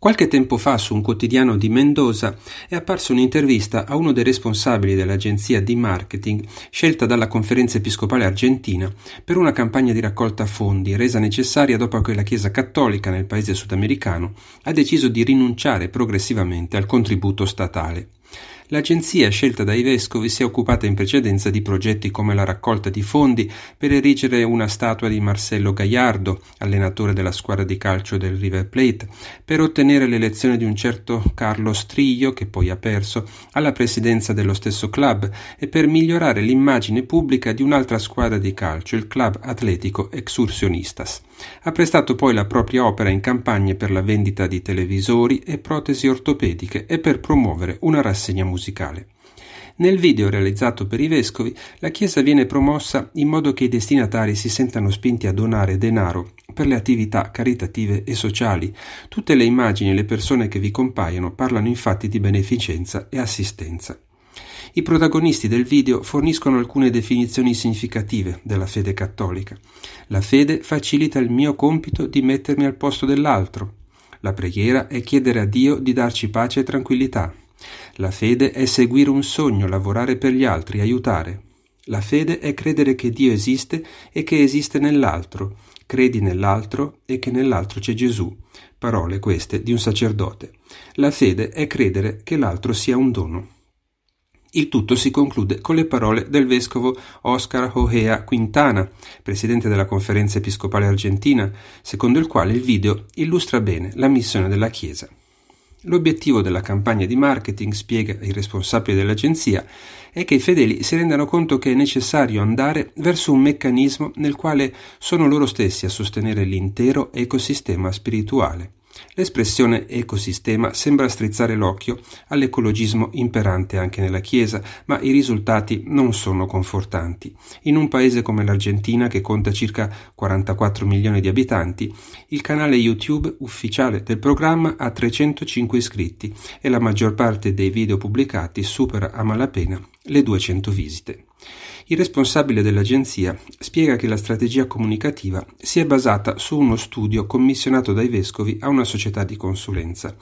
Qualche tempo fa su un quotidiano di Mendoza è apparsa un'intervista a uno dei responsabili dell'agenzia di marketing scelta dalla Conferenza Episcopale Argentina per una campagna di raccolta fondi resa necessaria dopo che la Chiesa Cattolica nel paese sudamericano ha deciso di rinunciare progressivamente al contributo statale l'agenzia scelta dai vescovi si è occupata in precedenza di progetti come la raccolta di fondi per erigere una statua di Marcello Gagliardo, allenatore della squadra di calcio del River Plate, per ottenere l'elezione di un certo Carlo Striglio, che poi ha perso, alla presidenza dello stesso club e per migliorare l'immagine pubblica di un'altra squadra di calcio, il Club Atletico Exursionistas. Ha prestato poi la propria opera in campagne per la vendita di televisori e protesi ortopediche e per promuovere una rassegna musicale musicale. Nel video realizzato per i vescovi, la Chiesa viene promossa in modo che i destinatari si sentano spinti a donare denaro per le attività caritative e sociali. Tutte le immagini e le persone che vi compaiono parlano infatti di beneficenza e assistenza. I protagonisti del video forniscono alcune definizioni significative della fede cattolica. La fede facilita il mio compito di mettermi al posto dell'altro. La preghiera è chiedere a Dio di darci pace e tranquillità. La fede è seguire un sogno, lavorare per gli altri, aiutare. La fede è credere che Dio esiste e che esiste nell'altro. Credi nell'altro e che nell'altro c'è Gesù. Parole queste di un sacerdote. La fede è credere che l'altro sia un dono. Il tutto si conclude con le parole del vescovo Oscar Ojea Quintana, presidente della Conferenza Episcopale Argentina, secondo il quale il video illustra bene la missione della Chiesa. L'obiettivo della campagna di marketing, spiega il responsabile dell'agenzia, è che i fedeli si rendano conto che è necessario andare verso un meccanismo nel quale sono loro stessi a sostenere l'intero ecosistema spirituale. L'espressione ecosistema sembra strizzare l'occhio all'ecologismo imperante anche nella Chiesa, ma i risultati non sono confortanti. In un paese come l'Argentina, che conta circa 44 milioni di abitanti, il canale YouTube ufficiale del programma ha 305 iscritti e la maggior parte dei video pubblicati supera a malapena le 200 visite. Il responsabile dell'agenzia spiega che la strategia comunicativa si è basata su uno studio commissionato dai vescovi a una società di consulenza,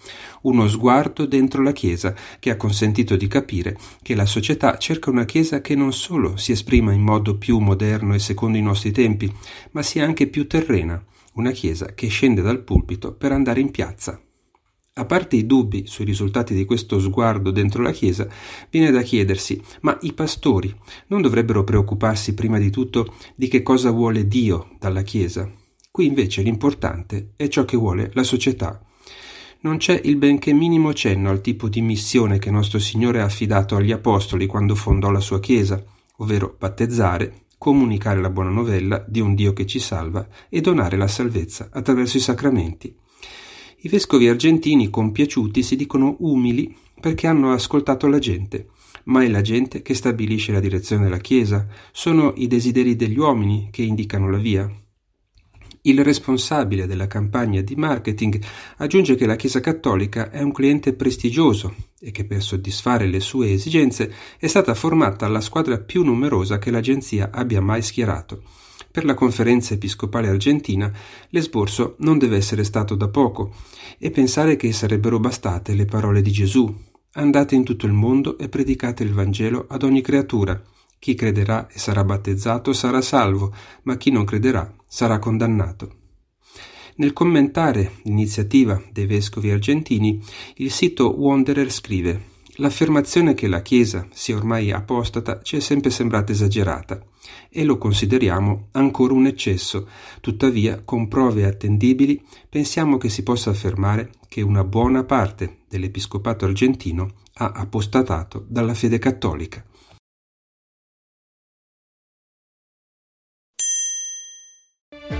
uno sguardo dentro la Chiesa che ha consentito di capire che la società cerca una Chiesa che non solo si esprima in modo più moderno e secondo i nostri tempi, ma sia anche più terrena, una Chiesa che scende dal pulpito per andare in piazza a parte i dubbi sui risultati di questo sguardo dentro la Chiesa, viene da chiedersi, ma i pastori non dovrebbero preoccuparsi prima di tutto di che cosa vuole Dio dalla Chiesa? Qui invece l'importante è ciò che vuole la società. Non c'è il benché minimo cenno al tipo di missione che nostro Signore ha affidato agli Apostoli quando fondò la sua Chiesa, ovvero battezzare, comunicare la buona novella di un Dio che ci salva e donare la salvezza attraverso i sacramenti. I vescovi argentini compiaciuti si dicono umili perché hanno ascoltato la gente, ma è la gente che stabilisce la direzione della Chiesa, sono i desideri degli uomini che indicano la via. Il responsabile della campagna di marketing aggiunge che la Chiesa Cattolica è un cliente prestigioso e che per soddisfare le sue esigenze è stata formata la squadra più numerosa che l'agenzia abbia mai schierato. Per la conferenza episcopale argentina l'esborso non deve essere stato da poco e pensare che sarebbero bastate le parole di Gesù. Andate in tutto il mondo e predicate il Vangelo ad ogni creatura. Chi crederà e sarà battezzato sarà salvo, ma chi non crederà sarà condannato. Nel commentare l'iniziativa dei vescovi argentini, il sito Wanderer scrive L'affermazione che la Chiesa sia ormai apostata ci è sempre sembrata esagerata e lo consideriamo ancora un eccesso, tuttavia con prove attendibili pensiamo che si possa affermare che una buona parte dell'episcopato argentino ha apostatato dalla fede cattolica.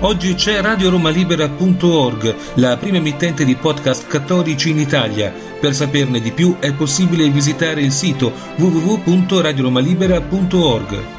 Oggi c'è radioromalibera.org, la prima emittente di podcast cattolici in Italia. Per saperne di più è possibile visitare il sito www.radioromalibera.org.